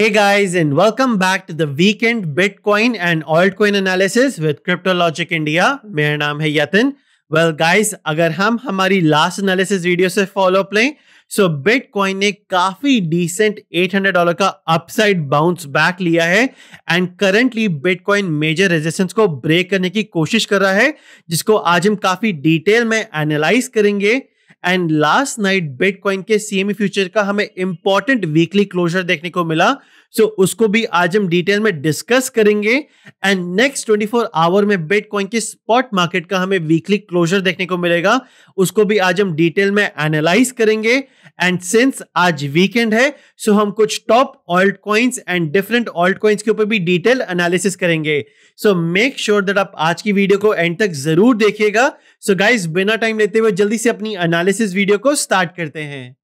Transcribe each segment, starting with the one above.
Hey guys, and welcome back to the weekend Bitcoin and altcoin analysis with CryptoLogic India. My name is Yatin. Well guys, अगर हम हमारी last analysis video से follow up लें, so Bitcoin ने काफी decent 800 dollar का upside bounce back लिया है and currently Bitcoin major resistance को break करने की कोशिश कर रहा है, जिसको आज हम काफी detail में analyze करेंगे. एंड लास्ट नाइट बिटकॉइन के सीएमई फ्यूचर e का हमें इंपॉर्टेंट वीकली क्लोजर देखने को मिला सो उसको भी आज हम डिटेल में डिस्कस करेंगे एंड नेक्स्ट 24 आवर में बिटकॉइन के स्पॉट मार्केट का हमें वीकली क्लोजर देखने को मिलेगा उसको भी आज हम डिटेल में एनालाइज करेंगे एंड सिंस आज वीकेंड है सो so हम कुछ top alt coins and different alt coins के ऊपर भी डिटेल एनालिसिस करेंगे सो मेक श्योर दैट आप आज की वीडियो को एंड तक जरूर देखिएगा सो गाइज बिना टाइम लेते हुए जल्दी से अपनी एनालिसिस वीडियो को स्टार्ट करते हैं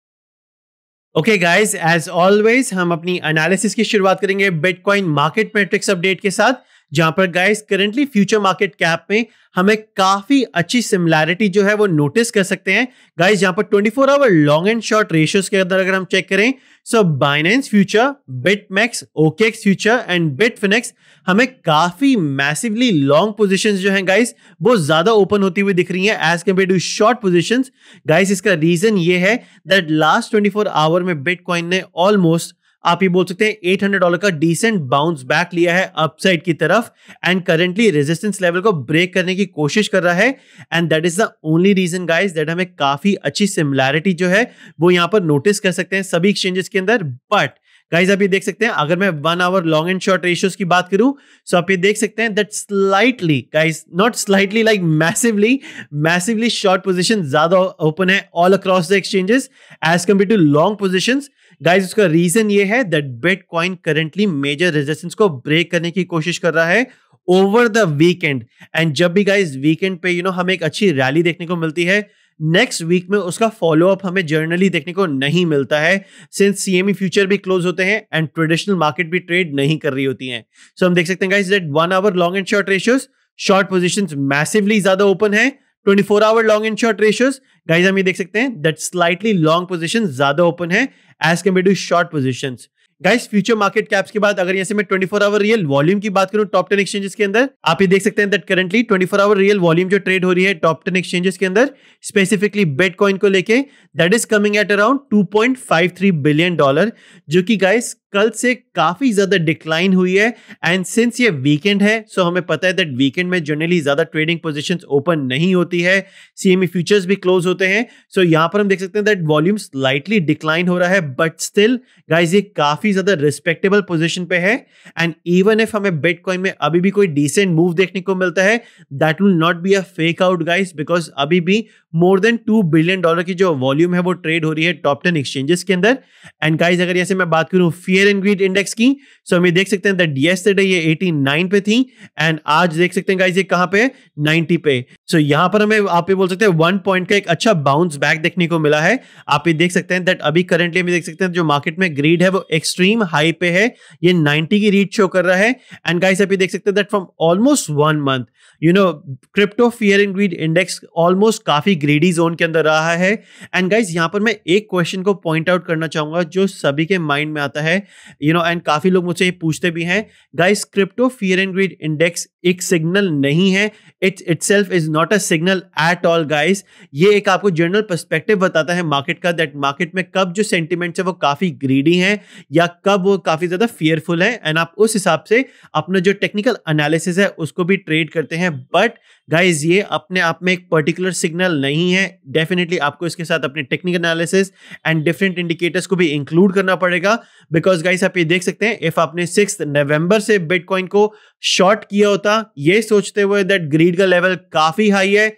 ओके गाइस एज ऑलवेज हम अपनी एनालिसिस की शुरुआत करेंगे बिटकॉइन मार्केट मैट्रिक्स अपडेट के साथ जहां पर guys currently future market cap में हमें काफी अच्छी सिमिलैरिटी जो है वो नोटिस कर सकते हैं गाइस जहां पर 24 four hour long and short ratios के अंदर अगर हम चेक करें so Binance future BitMEX OKEx future and Bitfinex हमें काफी मैसिवली लॉन्ग पोजिशन जो है गाइस वो ज्यादा ओपन होती हुई दिख रही है as compare to short position guys इसका रीजन ये है दैट लास्ट ट्वेंटी आवर में बिटकॉइन ने ऑलमोस्ट आप ये बोल सकते हैं 800 डॉलर का डिसेंट बाउंस बैक लिया है अपसाइड की तरफ एंड करेंटली रेजिस्टेंस लेवल को ब्रेक करने की कोशिश कर रहा है and that is the only reason guys that हमें काफी अच्छी सिमिलैरिटी जो है वो यहां पर नोटिस कर सकते हैं सभी एक्सचेंजेस के अंदर बट गाइज आप ये देख सकते हैं अगर मैं one hour long and short ratios की बात करूं सो आप ये देख सकते हैं that slightly guys not slightly like massively massively short position ज्यादा ओपन है all across the exchanges as compare to long position guys उसका रीजन ये है that bitcoin currently major resistance को ब्रेक करने की कोशिश कर रहा है ओवर द वीकेंड एंड जब भी गाइस वीकेंड पे यू you नो know, हमें एक अच्छी रैली देखने को मिलती है नेक्स्ट वीक में उसका फॉलोअप हमें जर्नली देखने को नहीं मिलता है सिंस सीएमई फ्यूचर भी क्लोज होते हैं एंड ट्रेडिशनल मार्केट भी ट्रेड नहीं कर रही होती हैं सो so, हम देख सकते हैं guys that one hour long and short ratios short position massively ज्यादा ओपन है twenty four hour long and short ratios guys हम ये देख सकते हैं दैट स्लाइटली लॉन्ग पोजिशन ज्यादा ओपन है as compare to short position guys future market caps के बाद अगर यहाँ से मैं 24 फोर आवर रियल वॉल्यूम की बात करूँ टॉप टेन एक्सचेंजेस के अंदर आप ये देख सकते हैं that currently 24 four hour real volume जो ट्रेड हो रही है टॉप टेन एक्सचेंजेस के अंदर स्पेसिफिकली बेटकॉइन को लेके that is coming at around 2.53 billion dollar जो कि गाइस कल से काफ़ी ज़्यादा डिक्लाइन हुई है एंड सिंस ये वीकेंड है सो हमें पता है दैट वीकेंड में जनरली ज़्यादा ट्रेडिंग पोजीशंस ओपन नहीं होती है सीएमई फ्यूचर्स भी क्लोज होते हैं सो so यहाँ पर हम देख सकते हैं दैट वॉल्यूम स्लाइटली डिक्लाइन हो रहा है बट स्टिल गाइज ये काफ़ी ज़्यादा रिस्पेक्टेबल पोजिशन पे है एंड इवन इफ हमें बेटकॉइन में अभी भी कोई डिसेंट मूव देखने को मिलता है that will not be a fake out guys because अभी भी more than two billion dollar की जो वॉल्यूम है वो ट्रेड हो रही है टॉप टेन एक्सचेंजेस के अंदर एंड गाइज अगर ऐसे मैं बात करूं फियर एंड ग्रीड इंडेक्स की सो so हम ये देख सकते हैं दैट यस्टरडे ये 89 पे थी एंड आज देख सकते हैं गाइज ये कहां पे 90 पे सो so यहां पर हमें आप ये बोल सकते हैं वन पॉइंट का एक अच्छा बाउंस बैक देखने को मिला है आप ये देख सकते हैं दैट अभी करंटली हम देख सकते हैं जो मार्केट में ग्रीड है वो एक्सट्रीम हाई पे है ये 90 की रीड शो कर रहा है एंड गाइज आप ये देख सकते हैं that from almost one month you know crypto fear and greed index almost काफी ग्रेडी जोन के अंदर रहा है एंड गाइज यहाँ पर मैं एक क्वेश्चन को पॉइंट आउट करना चाहूंगा जो सभी के माइंड में आता है यू नो एंड काफ़ी लोग मुझसे पूछते भी हैं guys crypto fear and greed index एक सिग्नल नहीं है it's itself is not a signal at all guys ये एक आपको जनरल परस्पेक्टिव बताता है मार्केट का दैट मार्केट में कब जो सेंटिमेंट्स है वो काफ़ी ग्रीडी हैं या कब वो काफ़ी ज़्यादा फियरफुल है एंड आप उस हिसाब से अपना जो टेक्निकल एनालिसिस है उसको भी ट्रेड करते हैं बट गाइज ये अपने आप में एक पर्टिकुलर सिग्नल नहीं है डेफिनेटली आपको इसके साथ अपने technical analysis and different indicators को भी इंक्लूड करना पड़ेगा बिकॉज गाइज आप ये देख सकते हैं इफ आपने सिक्स नवंबर से बिटकॉइन को शॉर्ट किया होता ये सोचते हुए दैट ग्रीड का लेवल काफी हाई है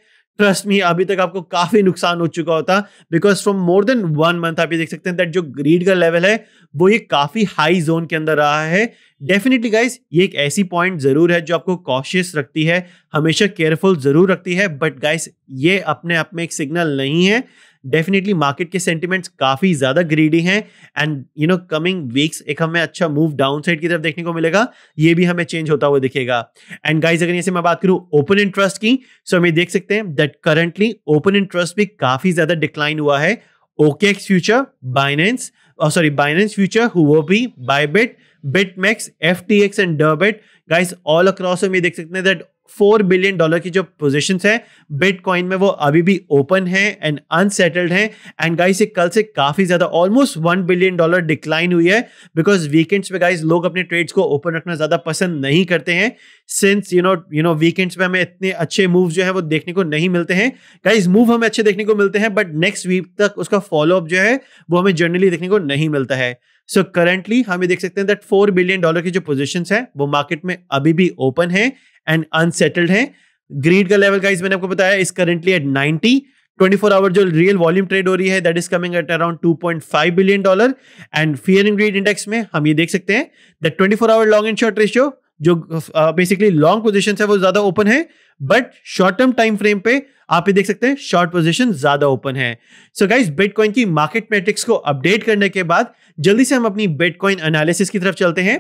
ट्रस्ट मी अभी तक आपको काफ़ी नुकसान हो चुका होता because from more than one month आप ये देख सकते हैं दैट जो ग्रीड का लेवल है वो ये काफ़ी हाई जोन के अंदर रहा है डेफिनेटली गाइज ये एक ऐसी पॉइंट ज़रूर है जो आपको कॉशियस रखती है हमेशा केयरफुल ज़रूर रखती है बट गाइस ये अपने आप में एक सिग्नल नहीं है डेफिनेटली मार्केट के सेंटिमेंट्स काफ़ी ज़्यादा ग्रीडी हैं and you know coming weeks एक हमें अच्छा मूव डाउन साइड की तरफ देखने को मिलेगा ये भी हमें चेंज होता हुआ दिखेगा एंड गाइज अगर जैसे मैं बात करूँ ओपन इंटरेस्ट की सो हमें देख सकते हैं दैट करंटली ओपन इंटरेस्ट भी काफ़ी ज़्यादा डिक्लाइन हुआ है OKX future Binance sorry Binance future Huobi Bybit BitMEX F T X and Deribit guys all across हम ये देख सकते हैं दैट फोर बिलियन डॉलर की जो पोजिशन है बिटकॉइन में वो अभी भी ओपन है एंड अनसेटल्ड है एंड गाइस ये कल से काफी ज्यादा almost one billion dollar decline हुई है बिकॉज वीकेंड्स पे गाइस लोग अपने ट्रेड्स को ओपन रखना ज्यादा पसंद नहीं करते हैं since you know you know weekends पे हमें इतने अच्छे मूव जो है वो देखने को नहीं मिलते हैं गाइज मूव हमें अच्छे देखने को मिलते हैं बट नेक्स्ट वीक तक उसका फॉलोअप जो है वो हमें जनरली देखने को नहीं मिलता है सो so करंटली हम ये देख सकते हैं दैट फोर बिलियन डॉलर की जो पोजिशन है वो मार्केट में अभी भी ओपन है एंड अनसेटल्ड है ग्रीड का लेवल का मैंने आपको बताया is currently at ninety 24 hour जो रियल वॉल्यूम ट्रेड हो रही है that is coming at around 2.5 billion dollar and fear and greed index में हम ये देख सकते हैं that 24 hour long and short ratio जो बेसिकली लॉन्ग पोजिशन है वो ज्यादा ओपन है but short term time frame पे आप ये देख सकते हैं शॉर्ट पोजीशन ज्यादा ओपन है सो गाइस बिटकॉइन की मार्केट मैट्रिक्स को अपडेट करने के बाद जल्दी से हम अपनी बिटकॉइन एनालिसिस की तरफ चलते हैं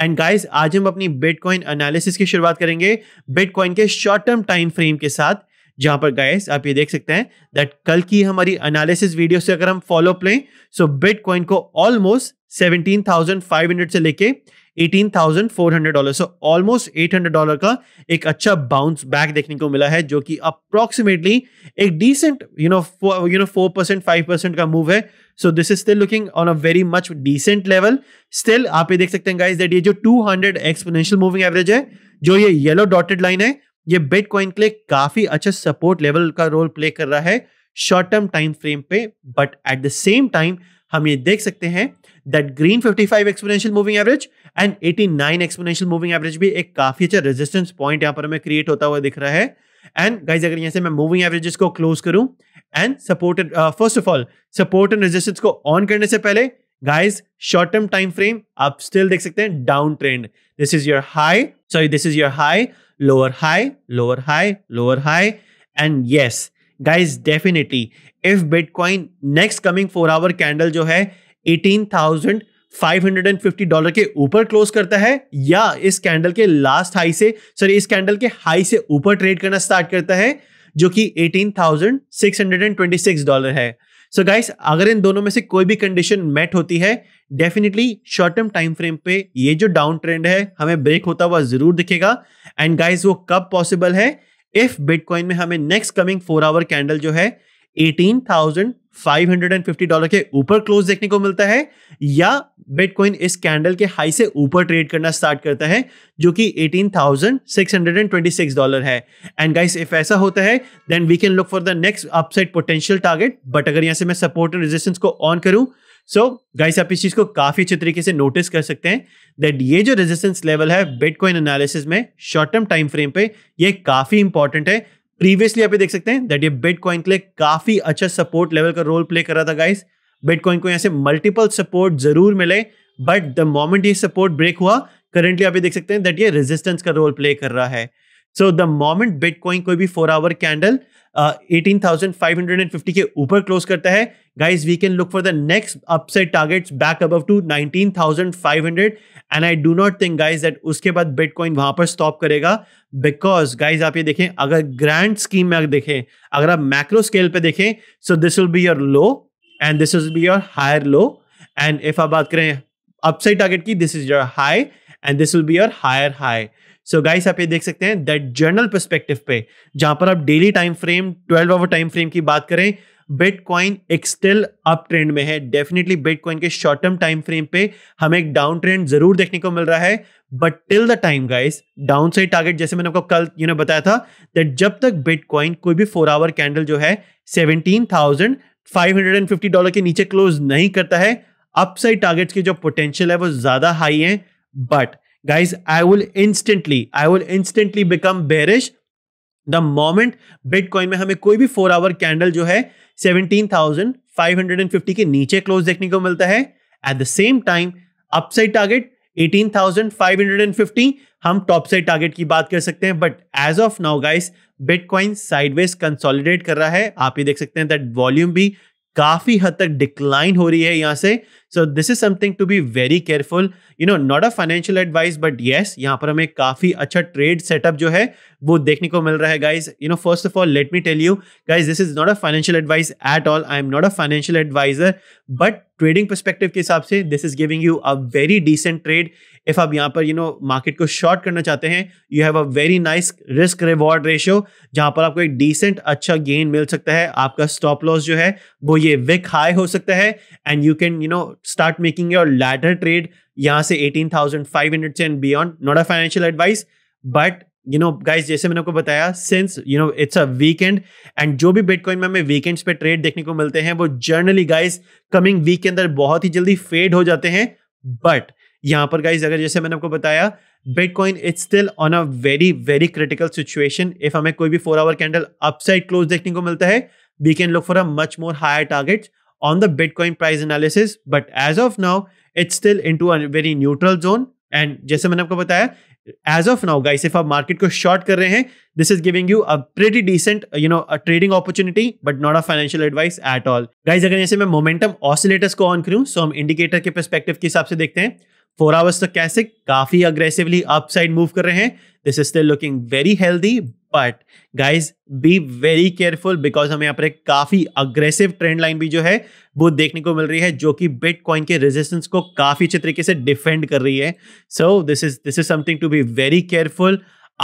एंड गाइस आज हम अपनी बिटकॉइन एनालिसिस की शुरुआत करेंगे बिटकॉइन के शॉर्ट टर्म टाइम फ्रेम के साथ जहां पर गाइस आप ये देख सकते हैं दैट कल की हमारी एनालिसिस वीडियो से अगर हम फॉलो अप लें सो बिटकॉइन को ऑलमोस्ट 17,500 से लेके 18,400 डॉलर सो ऑलमोस्ट 800 डॉलर का एक अच्छा बाउंस बैक देखने को मिला है जो कि अप्रोक्सीमेटली एक decent you know you know four percent five percent का मूव है so this is still looking on a very much decent level still आप ये देख सकते हैं गाइस दैट ये जो 200 एक्सपोनेंशियल मूविंग एवरेज है जो ये येलो डॉटेड लाइन है ये बिटकॉइन के लिए काफी अच्छा सपोर्ट लेवल का रोल प्ले कर रहा है शॉर्ट टर्म टाइम फ्रेम पे but at the same time हम ये देख सकते हैं that green 55 exponential moving average and 89 exponential moving average भी एक काफी अच्छा रेजिस्टेंस पॉइंट यहां पर हमें क्रिएट होता हुआ दिख रहा है एंड गाइज अगर यहां से मैं मूविंग एवरेजेस को क्लोज करूं and supported first of all support and resistance को ऑन करने से पहले guys short term time frame आप स्टिल देख सकते हैं down trend this is your high sorry this is your high lower high, lower high, lower high. And yes, guys, definitely if Bitcoin next coming 4 hour candle jo hai, 18,000. 550 dollar के ऊपर close करता है या इस candle के last high से sorry इस candle के हाई से ऊपर ट्रेड करना स्टार्ट करता है जो कि 18,626 डॉलर है सो गाइस अगर इन दोनों में से कोई भी कंडीशन मेट होती है definitely short term time frame पे ये जो डाउन ट्रेंड है हमें ब्रेक होता हुआ जरूर दिखेगा एंड गाइस वो कब पॉसिबल है इफ बिटकॉइन में हमें next coming four hour candle जो है 18,550 डॉलर के ऊपर क्लोज देखने को मिलता है या बिटकॉइन इस कैंडल के हाई से ऊपर ट्रेड करना स्टार्ट करता है जो कि 18,626 डॉलर है एंड गाइस इफ ऐसा होता है then we can look for the next upside potential target but अगर यहां से मैं सपोर्ट एंड रेजिस्टेंस को ऑन करूं सो so, गाइस आप इस चीज को काफी अच्छे तरीके से नोटिस कर सकते हैं दैट ये जो रेजिस्टेंस लेवल है बिटकॉइन एनालिसिस में शॉर्ट टर्म टाइम फ्रेम पे ये काफी इंपॉर्टेंट है प्रीवियसली आप देख सकते हैं दैट ये बिटकॉइन के लिए काफी अच्छा सपोर्ट लेवल का रोल प्ले कर रहा था गाइस बिटकॉइन को यहाँ से मल्टीपल सपोर्ट जरूर मिले बट द मोमेंट ये सपोर्ट ब्रेक हुआ करेंटली आप देख सकते हैं दैट ये रेजिस्टेंस का रोल प्ले कर रहा है सो द मोमेंट बिटकॉइन कोई भी four hour candle eighteen thousand five hundred and fifty के ऊपर क्लोज करता है guys we can look for the next upside targets back above to nineteen thousand five hundred and I do not think guys that उसके बाद bitcoin वहां पर stop करेगा because guys आप ये देखें अगर ग्रैंड स्कीम में देखें अगर आप मैक्रो स्केल पे देखें so this will be your low and this will be your higher low and if आप बात करें अपसाइड टारगेट की this is your high and this will be your higher high so guys आप ये देख सकते हैं दैट जर्नल परस्पेक्टिव पे जहां पर आप daily time frame twelve hour time frame की बात करें बिटकॉइन एक्सटेल अप ट्रेंड में है डेफिनेटली बिटकॉइन के शॉर्ट टर्म टाइम फ्रेम पे हमें एक डाउन ट्रेंड जरूर देखने को मिल रहा है but till the time guys down side target जैसे मैंने आपको कल यू नो बताया था दैट जब तक बिटकॉइन कोई भी फोर आवर कैंडल जो है seventeen thousand five hundred and fifty dollar के नीचे क्लोज नहीं करता है अपसाइड टारगेट्स के जो पोटेंशियल है वो ज्यादा हाई है but guys I will instantly I will instantly become bearish the moment bitcoin में हमें कोई भी फोर आवर कैंडल जो है 17,550 के नीचे क्लोज देखने को मिलता है at the same time upside target 18,550 हम टॉप साइड टारगेट की बात कर सकते हैं but as of now guys bitcoin sideways consolidate कर रहा है आप ये देख सकते हैं दैट वॉल्यूम भी काफी हद तक डिक्लाइन हो रही है यहां से so this is something to be very careful you know not a financial advice but yes यहाँ पर हमें काफ़ी अच्छा ट्रेड सेटअप जो है वो देखने को मिल रहा है guys you know first of all let me tell you guys this is not a financial advice at all I am not a financial advisor but trading perspective के हिसाब से this is giving you a very decent trade if आप यहाँ पर you know market को short करना चाहते हैं you have a very nice risk reward ratio जहाँ पर आपको एक डिसेंट अच्छा गेन मिल सकता है आपका स्टॉप लॉस जो है वो ये विक हाई हो सकता है and you can you know start making your ladder trade यहाँ से 18,500 से and beyond not a financial advice but you know guys जैसे मैंने आपको बताया since you know it's a weekend and जो भी बिटकॉइन में हमें वीकेंड्स पे ट्रेड देखने को मिलते हैं वो जर्नली गाइस कमिंग वीक के अंदर बहुत ही जल्दी फेड हो जाते हैं बट यहाँ पर गाइज अगर जैसे मैंने आपको बताया bitcoin it's still on a very very critical situation if हमें कोई भी four hour candle upside close देखने को मिलता है we can look for a much more higher target on the Bitcoin price analysis. But as of now, it's still into a very neutral zone. And जैसे मैंने आपको बताया as of now guys if आप market को short कर रहे हैं this is giving you a pretty decent you know a trading opportunity but not a financial advice at all guys अगर जैसे मैं मोमेंटम ऑसिलेटर्स को ऑन करूं सो so हम इंडिकेटर के परस्पेक्टिव के हिसाब से देखते हैं फोर आवर्स तक कैसे काफी अग्रेसिवली अपसाइड मूव कर रहे हैं this is still looking very healthy but guys be very careful because हमें यहाँ पर एक काफ़ी अग्रेसिव ट्रेंड लाइन भी जो है वो देखने को मिल रही है जो कि बिटकॉइन के रेजिस्टेंस को काफ़ी अच्छे तरीके से डिफेंड कर रही है so this is this is something to be very careful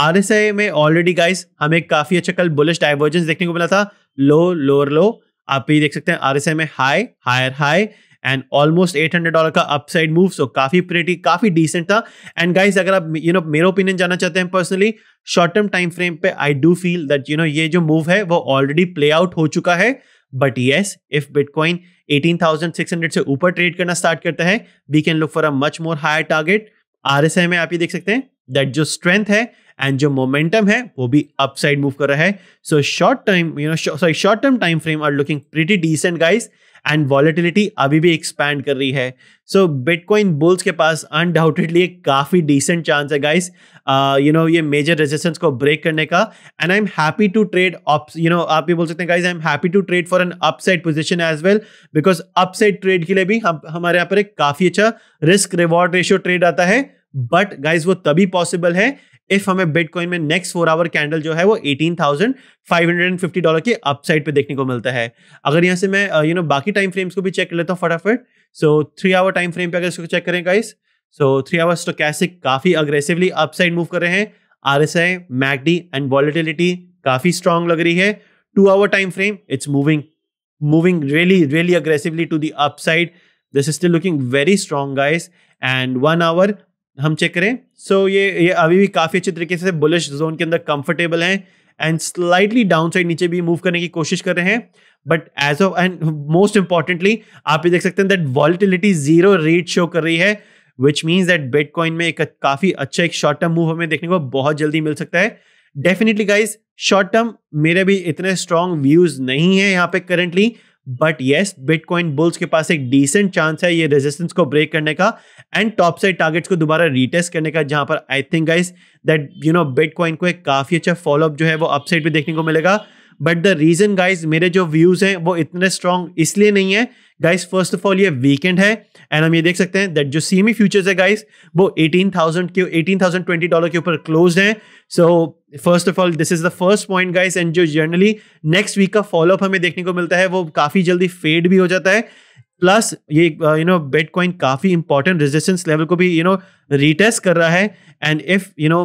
R S I में ऑलरेडी गाइज हमें काफ़ी अच्छा कल बुलिश डाइवर्जेंस देखने को मिला था लो लोअर लो आप भी देख सकते हैं आर एस आई में high higher high and almost at hundred dollar का अपसाइड मूव सो काफी प्रेटी काफी डिसेंट था एंड गाइज अगर आप यू नो मेरा ओपिनियन जानना चाहते हैं personally short term time frame पे I do feel that you know ये जो मूव है वो ऑलरेडी प्ले आउट हो चुका है but yes if bitcoin hundred से ऊपर ट्रेड करना स्टार्ट करता है we can look for a much more higher target R S में आप ये देख सकते हैं दैट जो स्ट्रेंथ है एंड जो मोमेंटम है वो भी अपसाइड मूव कर रहा है so short time you know sorry short term time frame are looking pretty decent guys and volatility अभी भी एक्सपैंड कर रही है सो बिटकॉइन बुल्स के पास अनडाउटेडली एक काफ़ी डिसेंट चांस है गाइस यू नो ये मेजर रेजिस्टेंस को ब्रेक करने का and I am happy to trade you know आप भी बोल सकते हैं guys I am happy to trade for an upside position as well because upside trade के लिए भी हम हमारे यहाँ पर एक काफ़ी अच्छा रिस्क रिवॉर्ड रेशियो ट्रेड आता है बट गाइज वो तभी पॉसिबल है इफ हमें बिटकॉइन में नेक्स्ट फोर आवर कैंडल जो है वो eighteen thousand five hundred and fifty dollar के अपसाइड पे देखने को मिलता है अगर यहाँ से मैं you uh, know you know, बाकी टाइम फ्रेम्स को भी चेक कर लेता हूँ फटाफट so three hour time frame पे अगर इसको चेक करें गाइस सो थ्री आवर्स तो कैसे काफी अग्रेसिवली अपसाइड मूव कर रहे हैं R S I MACD and volatility काफी स्ट्रांग लग रही है two hour time frame it's moving moving really really aggressively to the upside this is still looking very strong guys and one hour हम check करें so so, ये ये अभी भी काफ़ी अच्छे तरीके से बुलिश जोन के अंदर कंफर्टेबल हैं एंड स्लाइटली डाउन साइड नीचे भी मूव करने की कोशिश कर रहे हैं but as of and most importantly आप ये देख सकते हैं that volatility zero rate show कर रही है विच मीन्स दैट बिटकॉइन में एक काफ़ी अच्छा एक शॉर्ट टर्म मूव हमें देखने को बहुत जल्दी मिल सकता है डेफिनेटली गाइज शॉर्ट टर्म मेरे भी इतने स्ट्रॉन्ग व्यूज नहीं है यहाँ पे currently but yes bitcoin bulls के पास एक डिसेंट चांस है ये रेजिस्टेंस को ब्रेक करने का एंड टॉप साइड टारगेट्स को दोबारा रीटेस्ट करने का जहां पर I think guys that you know bitcoin को एक काफ़ी अच्छा फॉलोअप जो है वो अपसाइड भी देखने को मिलेगा बट द रीज़न गाइज मेरे जो व्यूज़ हैं वो इतने स्ट्रॉन्ग इसलिए नहीं है गाइस फर्स्ट ऑफ ऑल ये वीकेंड है एंड हम ये देख सकते हैं दैट जो सीमी फ्यूचर्स है गाइस वो 18,000 के 18,020 डॉलर के ऊपर क्लोज हैं so first of all this is the first point guys and जो जनरली नेक्स्ट वीक का फॉलोअप हमें देखने को मिलता है वो काफ़ी जल्दी फेड भी हो जाता है प्लस ये यू नो बेटकॉइन काफ़ी इंपॉर्टेंट रेजिस्टेंस लेवल को भी यू नो रिटेस्ट कर रहा है and if you know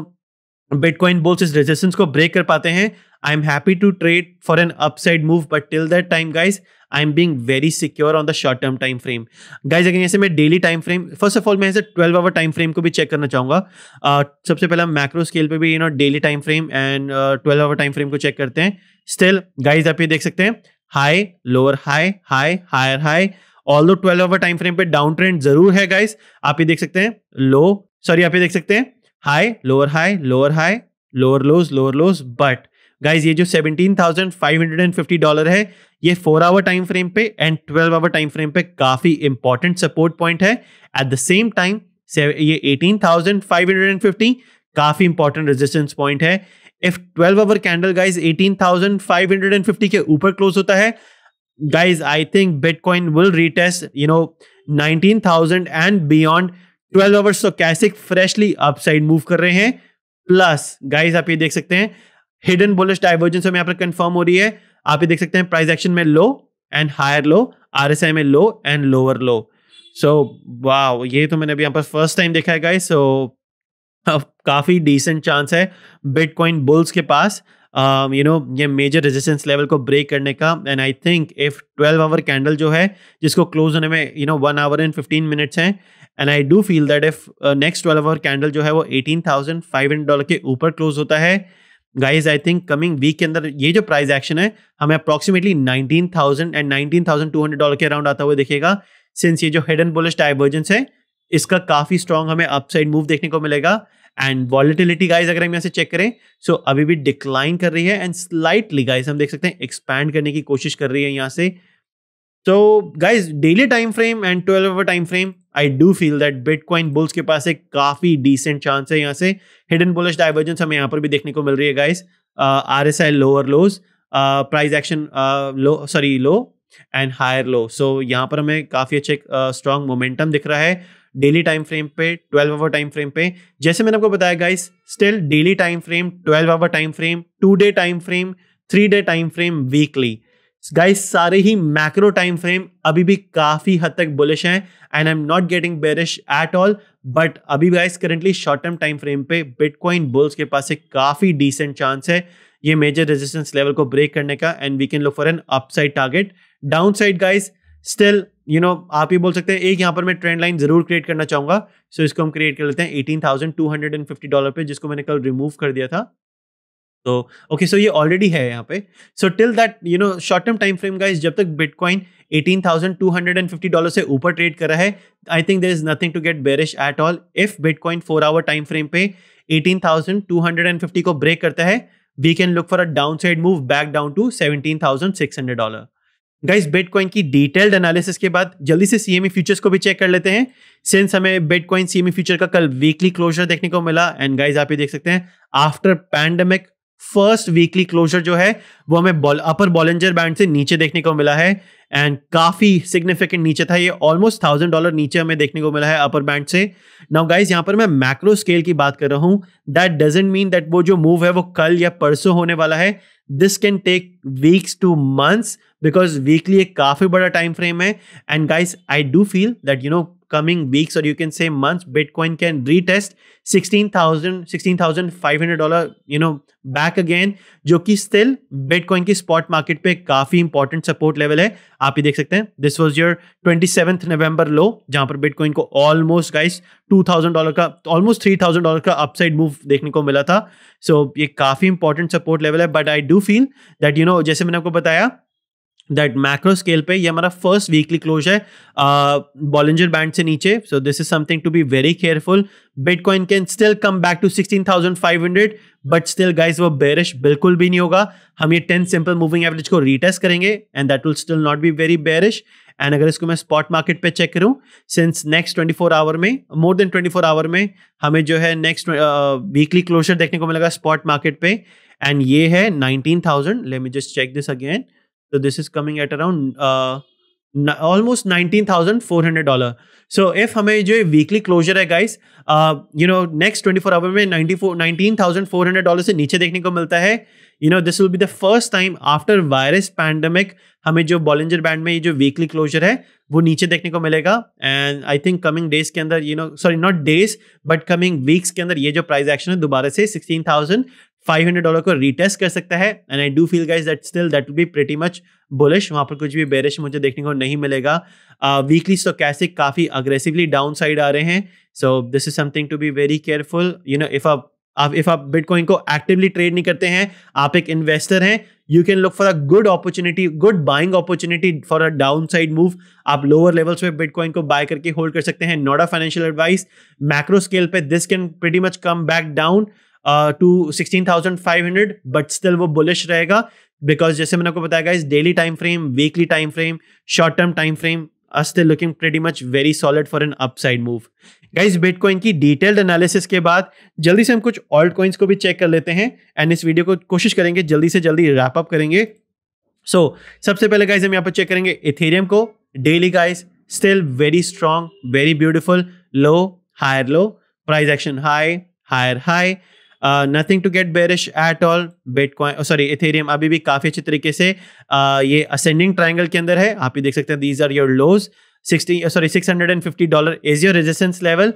bitcoin bulls इस रेजिस्टेंस को ब्रेक कर पाते हैं I'm happy to trade for an upside move, but till that time, guys, I'm being very secure on the short term time frame. Guys, अगर ऐसे मैं daily time frame, first of all, मैं ऐसे 12 hour time frame को भी check करना चाहूँगा. Uh, सबसे पहला macro scale पे भी you know daily time frame and uh, 12 hour time frame को check करते हैं. Still, guys, आप ये देख सकते हैं high, lower high, high, higher high. Although 12 hour time frame frame पे डाउन ट्रेंड जरूर है गाइस आप ये देख सकते हैं लो सॉरी आप ये देख सकते हैं high, lower high lower high lower lows lower lows but guys ये जो seventeen thousand five hundred and fifty dollar है ये फोर आवर टाइम फ्रेम पे and twelve hour time frame पे काफी इंपॉर्टेंट सपोर्ट पॉइंट है एट द सेम टाइम ये eighteen thousand five hundred and fifty काफी इंपॉर्टेंट रेजिस्टेंस पॉइंट है if twelve hour candle guys eighteen thousand five hundred and fifty के ऊपर close होता है guys I think bitcoin will retest you know nineteen thousand and beyond twelve hours तो कैसे freshly upside move कर रहे हैं प्लस गाइज आप ये देख सकते हैं हिडन बोलिश डाइवर्जेंस हमें यहाँ पर कंफर्म हो रही है आप ये देख सकते हैं प्राइस एक्शन में low and higher low R में लो एंड लोअर लो सो वाह ये तो मैंने अभी यहाँ पर फर्स्ट टाइम देखा है गाइस सो काफ़ी डिसेंट चांस है बिटकॉइन बुल्स के पास यू um, नो ये मेजर रेजिस्टेंस लेवल को ब्रेक करने का and I think if 12 hour candle जो है जिसको क्लोज होने में you know one hour and 15 minutes हैं and I do feel that if next 12 hour candle जो है वो 18,500 डॉलर के ऊपर क्लोज होता है guys I think coming week के अंदर ये जो प्राइस एक्शन है हमें approximately nineteen thousand and nineteen thousand two hundred dollar के अराउंड आता हुआ देखेगा सिंस ये जो हेड एंड बुलिश डाइवर्जेंस है इसका काफी स्ट्रॉन्ग हमें अपसाइड मूव देखने को मिलेगा एंड वॉलिटिलिटी गाइज अगर हम यहाँ से चेक करें सो so अभी भी डिक्लाइन कर रही है एंड स्लाइटली गाइज हम देख सकते हैं एक्सपैंड करने की कोशिश कर रही है यहाँ से तो guys daily time frame and twelve hour time frame I do feel that bitcoin bulls के पास एक काफी डिसेंट चांस है यहाँ से हिडन बुलिश डाइवर्जेंस हमें यहाँ पर भी देखने को मिल रही है guys R S I lower lows price action low sorry low and higher low so यहाँ पर हमें काफ़ी अच्छे स्ट्रॉन्ग uh, मोमेंटम दिख रहा है डेली टाइम फ्रेम पे ट्वेल्व आवर टाइम फ्रेम पे जैसे मैंने आपको बताया guys still daily time frame twelve hour time frame two day time frame three day time frame weekly guys सारे ही मैक्रो टाइम फ्रेम अभी भी काफी हद तक बुलिश हैं and I am not getting bearish at all but अभी guys currently short term time frame पे बिटकॉइन बुल्स के पास एक काफी डिसेंट चांस है ये मेजर रेजिस्टेंस लेवल को ब्रेक करने का and we can look for an upside target downside guys still you know आप ये बोल सकते हैं एक यहाँ पर मैं ट्रेंड लाइन जरूर क्रिएट करना चाहूंगा सो so इसको हम क्रिएट कर लेते हैं eighteen thousand two hundred and fifty dollar पे जिसको मैंने कल रिमूव कर दिया था तो ओके सो ये ऑलरेडी है यहाँ पे so till that you know short term time frame का जब तक बिटकॉइन 18,250 डॉलर से ऊपर ट्रेड कर रहा है I think there is nothing to get bearish at all if bitcoin four hour time frame पे 18,250 को ब्रेक करता है we can look for a down side move back down to 17,600 dollar guys bitcoin की detailed analysis के बाद जल्दी से CME futures e को भी चेक कर लेते हैं सिंस हमें बिटकॉइन सीएमई फ्यूचर का कल वीकली क्लोजर देखने को मिला एंड गाइस आप ये देख सकते हैं after pandemic first weekly closure जो है वो हमें बॉल अपर बॉलेंजर बैंड से नीचे देखने को मिला है एंड काफ़ी सिग्निफिकेंट नीचे था ये ऑलमोस्ट थाउजेंड डॉलर नीचे हमें देखने को मिला है अपर बैंड से नाउ गाइज यहां पर मैं मैक्रो स्केल की बात कर रहा हूं दैट डजेंट मीन दैट वो जो मूव है वो कल या परसों होने वाला है this can take weeks to months because weekly एक काफ़ी बड़ा टाइम फ्रेम है and guys I do feel that you know coming weeks or you can say months bitcoin can retest 16000 16500 dollar you know back again जो कि still bitcoin की spot market पे काफी important support level है आप ये देख सकते हैं this was your 27th November low जहां पर बिटकॉइन को ऑलमोस्ट गाइस 2000 डॉलर का ऑलमोस्ट 3000 डॉलर का अपसाइड मूव देखने को मिला था सो so, ये काफी इंपॉर्टेंट सपोर्ट लेवल है but I do feel that you know जैसे मैंने आपको बताया दैट मैक्रो स्केल पे ये हमारा फर्स्ट वीकली क्लोज है बॉलेंजर बैंड से नीचे so this is something to be very careful Bitcoin can still come back to sixteen thousand five hundred but still guys वो बेरिश बिल्कुल भी नहीं होगा हम ये टेन सिंपल मूविंग एवरेज को रिटेस्ट करेंगे and that will still not be very bearish and अगर इसको मैं स्पॉट मार्केट पे चेक करूं since next twenty four hour में more than twenty four hour में हमें जो है नेक्स्ट वीकली क्लोजर देखने को मिलेगा स्पॉट मार्केट पे एंड ये है nineteen thousand let me just check this again So this is coming at around uh, almost $19,400. So if हमें जो वीकली क्लोजर है guys you know next 24 hour में 94 डॉलर से नीचे देखने को मिलता है you know this will be the first time after virus pandemic हमें जो बॉलेंजर बैंड में ये जो वीकली क्लोजर है वो नीचे देखने को मिलेगा and I think coming days के अंदर you know sorry not days but coming weeks के अंदर ये जो प्राइस एक्शन है दोबारा से सिक्सटीन थाउजेंड 500 डॉलर को रीटेस्ट कर सकता है and I do feel guys that still that be pretty much bullish वहाँ पर कुछ भी बेरिश मुझे देखने को नहीं मिलेगा वीकली uh, सो तो कैसे काफ़ी अग्रेसिवली डाउन साइड आ रहे हैं so this is something to be very careful you know if आप आप इफ आप बिटकॉइन को एक्टिवली ट्रेड नहीं करते हैं आप एक इन्वेस्टर हैं you can look for a good opportunity good buying opportunity for a down side move आप लोअर लेवल्स पे बिटकॉइन को बाय करके होल्ड कर सकते हैं not a financial advice macro scale पे this can pretty much come back down to sixteen thousand five hundred but still वो bullish रहेगा बिकॉज जैसे मैंने आपको बताया guys daily time frame weekly time frame short term time frame still looking pretty much very solid for an upside move guys Bitcoin की detailed analysis के बाद जल्दी से हम कुछ ऑल्ट कॉइन्स को भी चेक कर लेते हैं एंड इस वीडियो को कोशिश करेंगे जल्दी से जल्दी रैप अप करेंगे सो so, सबसे पहले गाइज हम यहाँ पर चेक करेंगे इथेरियम को daily guys still very strong very beautiful low higher low price action high higher high nothing to get bearish at all Bitcoin sorry Ethereum अभी भी काफ़ी अच्छे तरीके से uh, ये असेंडिंग ट्राइंगल के अंदर है आप ही देख सकते हैं these are your lows sixty sorry six hundred and fifty dollar is your resistance level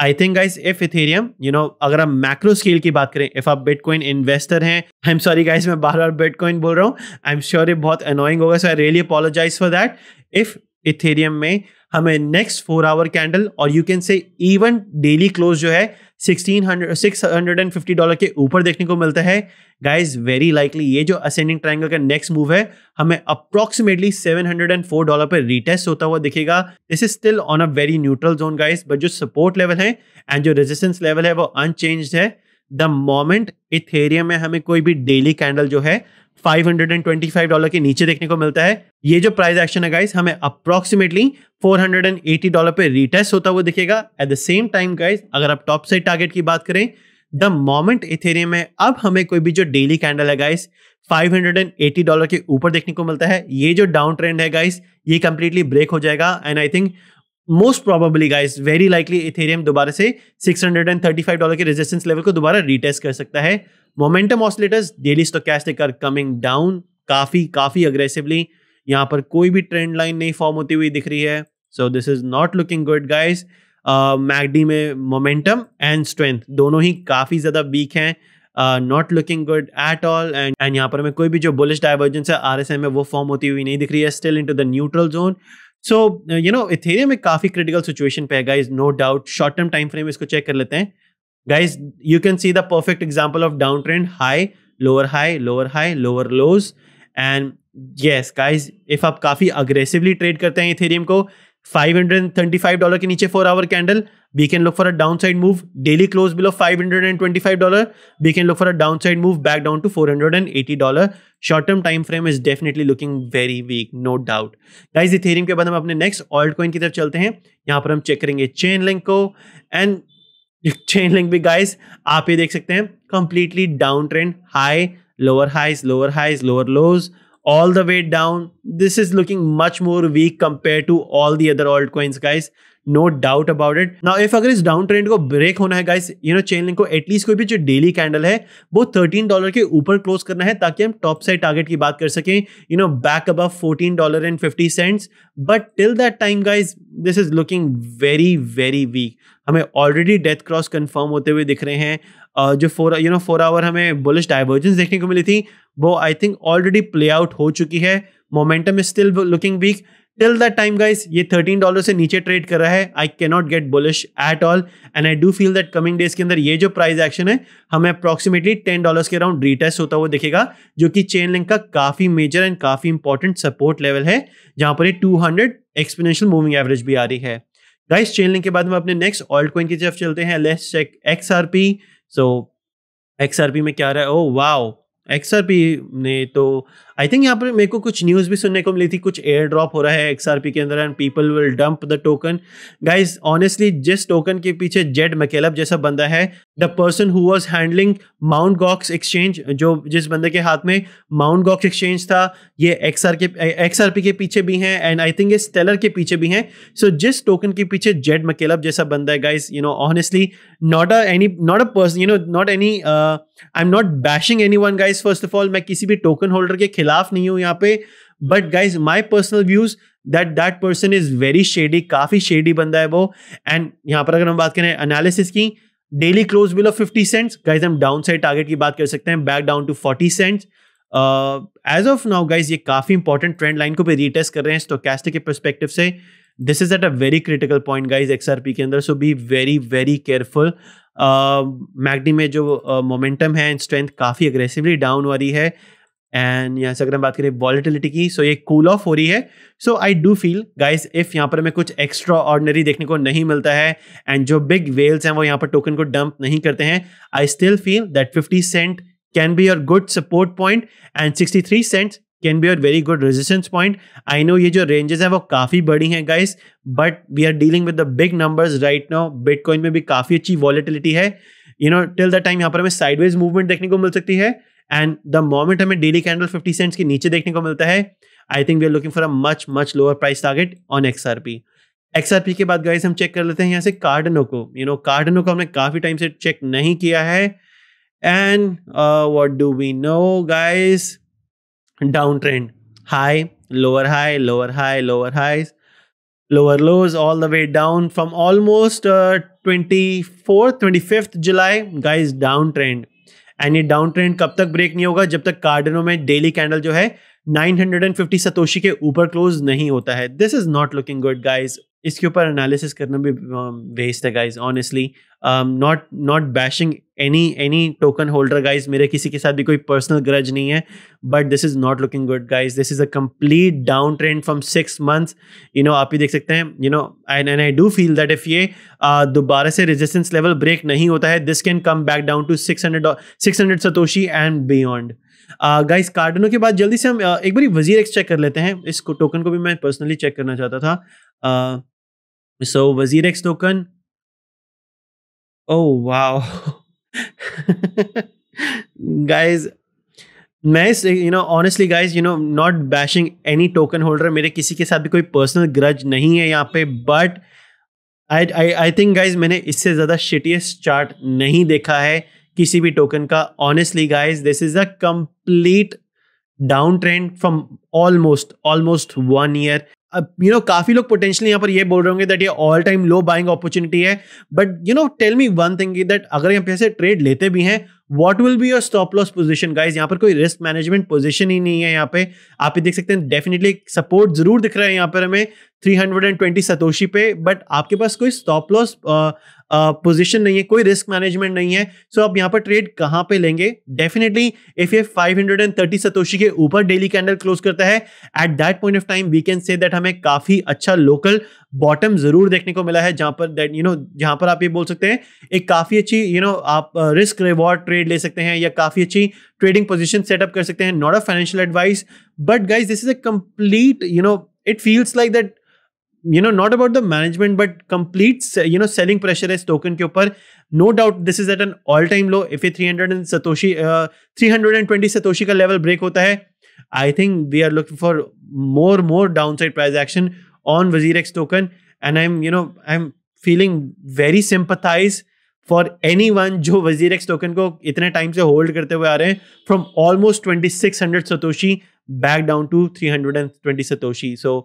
I think guys if Ethereum you know अगर आप मैक्रो स्केल की बात करें इफ आप बिटकॉइन इन्वेस्टर हैं आई एम सॉरी गाइज मैं बार बार bitcoin बोल रहा हूँ आई एम श्योर ये बहुत अनोइंग होगा so I really apologise for that if Ethereum में हमें नेक्स्ट फोर आवर कैंडल और you can say even daily close जो है sixteen hundred six hundred and fifty dollar के ऊपर देखने को मिलता है गाइज वेरी लाइकली ये जो असेंडिंग ट्राइंगल का नेक्स्ट मूव है हमें approximately seven hundred and four dollar पर रिटेस्ट होता हुआ दिखेगा this is still on a very neutral zone guys but जो सपोर्ट लेवल है एंड जो रेजिस्टेंस लेवल है वो अनचेंज है द मोमेंट इथेरियम में हमें कोई भी डेली कैंडल जो है 525 डॉलर के नीचे देखने को मिलता है ये जो प्राइस एक्शन है गाइस हमें अप्रोक्सीमेटली 480 डॉलर पे रिटेस्ट होता हुआ दिखेगा at the same time guys अगर आप टॉप साइड टारगेट की बात करें द मोमेंट इथेरियम में अब हमें कोई भी जो डेली कैंडल है गाइस 580 डॉलर के ऊपर देखने को मिलता है ये जो डाउन ट्रेंड है गाइस ये कंप्लीटली ब्रेक हो जाएगा and I think most probably guys very likely Ethereum दोबारा से 635 डॉलर के रेजिस्टेंस लेवल को दोबारा रिटेस्ट कर सकता है momentum oscillators daily stochastic are coming down काफ़ी काफ़ी अग्रेसिवली यहाँ पर कोई भी ट्रेंड लाइन नहीं फॉर्म होती हुई दिख रही है so this is not looking good guys MACD में मोमेंटम एंड स्ट्रेंथ दोनों ही काफ़ी ज़्यादा वीक हैं not looking good at all and and यहाँ पर हमें कोई भी जो बुलिश डाइवर्जेंस है आर एस एम में वो फॉर्म होती हुई नहीं दिख रही है still into the neutral zone so you know Ethereum में काफ़ी क्रिटिकल सिचुएशन पे है guys no doubt short term time frame इसको चेक कर लेते हैं guys you can see the perfect example of down trend high lower high lower high lower lows and yes guys if आप काफ़ी aggressively trade करते हैं Ethereum को five hundred and five dollar के नीचे four hour candle we can look for a down side move daily close below five hundred and twenty five dollar we can look for a down side move back down to four hundred and eighty dollar short term time frame is definitely looking very weak no doubt guys Ethereum के बाद हम अपने next alt coin की तरफ चलते हैं यहाँ पर हम चेक करेंगे चेन लिंक को एंड चेन लिंक भी गाइस आप ये देख सकते हैं completely down trend high lower highs lower highs lower lows all the way down. This is looking much more weak compared to all the other altcoins guys. No doubt about it now if अगर इस down trend को break होना है guys you know Chainlink को at least कोई भी जो daily candle है वो थर्टीन डॉलर के ऊपर क्लोज करना है ताकि हम टॉप साइड टारगेट की बात कर सकें यू नो बैक अब fourteen dollar and fifty cents but till that time guys this is looking very very weak हमें ऑलरेडी डेथ क्रॉस कंफर्म होते हुए दिख रहे हैं जो four you know four hour हमें बुलिश डाइवर्जेंस देखने को मिली थी वो I think already play out हो चुकी है momentum is still looking weak till that time guys ये थर्टीन डॉलर से नीचे ट्रेड कर रहा है I can not get bullish at all and I do feel that coming days के अंदर ये जो प्राइस एक्शन है हमें अप्रॉक्सीमेटली टेन डॉलर के अराउंड रीटेस्ट होता हुआ दिखेगा जो कि चेन लिंक का काफी मेजर एंड काफी इंपॉर्टेंट सपोर्ट लेवल है जहां पर ये two hundred exponential moving average भी आ रही है गाइस चेन लिंक के बाद हम अपने नेक्स्ट ऑल्ट कॉइन की तरफ चलते हैं let's check X R P so X में क्या रहा है ओ वाओ एक्स ने तो आई थिंक यहाँ पर मेरे को कुछ न्यूज़ भी सुनने को मिली थी कुछ एयर ड्रॉप हो रहा है एक्स आर पी के अंदर and people will dump the token guys honestly जिस टोकन के पीछे जेड मकेलब जैसा बंदा है the person who was handling Mount Gox exchange जो जिस बंदे के हाथ में माउंट गॉक्स एक्सचेंज था ये एक्स आर के एक्स आर पी के पीछे भी हैं एंड आई थिंक ये स्टेलर के पीछे भी हैं सो so, जिस टोकन के पीछे जेड मकेलब जैसा बंदा है guys you know honestly not a any not a person you know not any I am not bashing any one guys first of all मैं किसी भी टोकन होल्डर के खिलाफ नहीं हूँ यहाँ पे but guys my personal views that that person is very shady काफ़ी शेडी बंदा है वो एंड यहाँ पर अगर हम बात करें एनालिसिस की daily close below fifty cents guys हम डाउन साइड टारगेट की बात कर सकते हैं back down to forty cents as of now guys ये काफ़ी इंपॉर्टेंट ट्रेंड लाइन को भी रिटेस्ट कर रहे हैं स्टोकैस्टिक के परस्पेक्टिव से this is at a very critical point guys XRP के अंदर so be very very careful MACD में जो मोमेंटम uh, है स्ट्रेंथ काफ़ी अग्रेसिवली डाउन वाली है एंड यहाँ से अगर हम बात करें वॉलिटिलिटी की सो so ये कूल ऑफ हो रही है so I do feel guys if यहाँ पर हमें कुछ एक्स्ट्रा ऑर्डनरी देखने को नहीं मिलता है एंड जो बिग वेल्स हैं वो यहाँ पर टोकन को डंप नहीं करते हैं I still feel that fifty cent can be your good support point and sixty three cent can be your very good resistance point I know ये जो रेंजेस हैं वो काफ़ी बड़ी हैं गाइज but we are dealing with the big numbers right now Bitcoin में भी काफ़ी अच्छी वॉलिटिलिटी है you know till the time यहाँ पर हमें साइडवेज मूवमेंट देखने को मिल सकती है एंड द मोमेंट हमें डेली कैंडल फिफ्टी सेंट्स के नीचे देखने को मिलता है I think we are looking for a much much lower price target on XRP XRP के बाद गाइस हम चेक कर लेते हैं यहाँ से कार्डनो को यू नो कार्डनो को हमने काफ़ी टाइम से चेक नहीं किया है and what do we know guys down trend high lower high lower high lower lows all the way down from almost twenty fourth twenty fifth July guys down trend and ये down trend कब तक break नहीं होगा जब तक कार्डनो में daily candle जो है 950 सतोशी के ऊपर क्लोज नहीं होता है this is not looking good guys इसके ऊपर एनालिसिस करना भी वेस्ट um, है guys honestly not not bashing any any token holder guys मेरे किसी के साथ भी कोई पर्सनल ग्रज नहीं है but this is not looking good guys this is a complete down trend from six months you know आप ही देख सकते हैं you know I and I do feel that if ये uh, दोबारा से रेजिस्टेंस लेवल ब्रेक नहीं होता है this can come back down to six hundred six hundred satoshi and beyond guys Cardano के बाद जल्दी से हम uh, एक बारी वजीर एक्स चेक कर लेते हैं इस टोकन को भी मैं पर्सनली चेक करना चाहता था so WazirX token oh oh, wow, guys मैं इस you know honestly guys you know not bashing any token holder मेरे किसी के साथ भी कोई पर्सनल ग्रज नहीं है यहाँ पे but I I I think guys मैंने इससे ज़्यादा शिटियस्ट चार्ट नहीं देखा है किसी भी टोकन का honestly guys this is a complete down trend from almost almost one year you know काफी लोग पोटेंशियली यहाँ पर ये बोल रहे होंगे दैट ये all time low buying opportunity है but you know tell me one thing that अगर यहाँ पे ऐसे ट्रेड लेते भी हैं what will be your stop loss position guys यहाँ पर कोई रिस्क मैनेजमेंट पोजिशन ही नहीं है यहाँ पे आप ही देख सकते हैं डेफिनेटली सपोर्ट जरूर दिख रहा है यहाँ पर हमें ट्वेंटी सतोशी पे बट आपके पास कोई स्टॉप लॉस पोजिशन नहीं है कोई रिस्क मैनेजमेंट नहीं है सो आप यहाँ पर ट्रेड कहाँ पे लेंगे डेफिनेटली इफ ये five hundred and thirty satoshi के ऊपर डेली कैंडल क्लोज करता है at that point of time we can say that हमें काफी अच्छा लोकल बॉटम जरूर देखने को मिला है जहां पर दैट यू नो जहां पर आप ये बोल सकते हैं एक काफी अच्छी यू you नो know, आप रिस्क रिवॉर्ड ट्रेड ले सकते हैं या काफी अच्छी ट्रेडिंग पोजिशन सेटअप कर सकते हैं not a financial advice but guys this is a complete you know it feels like that you know not about the management but complete you know selling pressure है इस token के ऊपर no doubt this is at an all time low if a three hundred and satoshi three hundred and twenty satoshi का level break होता है I think we are looking for more more down side price action on WazirX token and I am you know I am feeling very sympathize for any one जो WazirX token को इतने time से hold करते हुए आ रहे हैं from almost twenty six hundred satoshi back down to three hundred and twenty satoshi so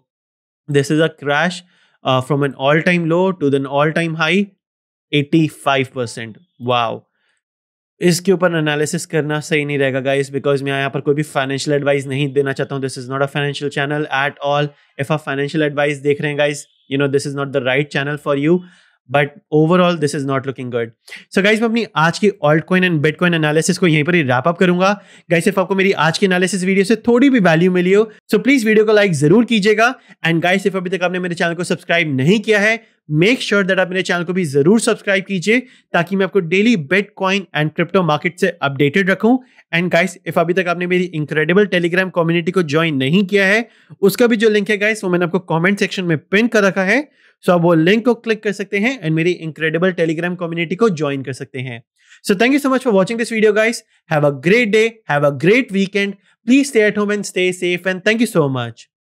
This is a crash uh, from an all time low to an all time high 85%. Wow. इसके ऊपर analysis करना सही नहीं रहेगा guys because मैं यहाँ पर कोई भी फाइनेंशियल एडवाइस नहीं देना चाहता हूँ this is not a financial channel at all if आप फाइनेंशियल एडवाइस देख रहे हैं guys you know this is not the right channel for you but overall this is not looking good so guys मैं अपनी आज की alt coin and coin analysis को यहीं पर ही रैप अप करूंगा गाइज सिर्फ आपको मेरी आज की एनालिसिस वीडियो से थोड़ी भी वैल्यू मिली हो सो प्लीज वीडियो को लाइक जरूर कीजिएगा एंड गाइज सिर्फ अभी तक आपने मेरे चैनल को सब्सक्राइब नहीं किया है मेक श्योर दैट आप मेरे चैनल को भी जरूर सब्सक्राइब कीजिए ताकि मैं आपको daily Bitcoin and crypto market से अपडेटेड रखूं एंड गाइस इफ अभी तक आपने मेरी इंक्रेडिबल टेलीग्राम कम्युनिटी को ज्वाइन नहीं किया है उसका भी जो लिंक है गाइस वो मैंने आपको कमेंट सेक्शन में पिन कर रखा है सो आप वो लिंक को क्लिक कर सकते हैं एंड मेरी इनक्रेडिबल टेलीग्राम कम्युनिटी को ज्वाइन कर सकते हैं so thank you so much for watching this video guys have a great day have a great weekend please stay at home and stay safe and thank you so much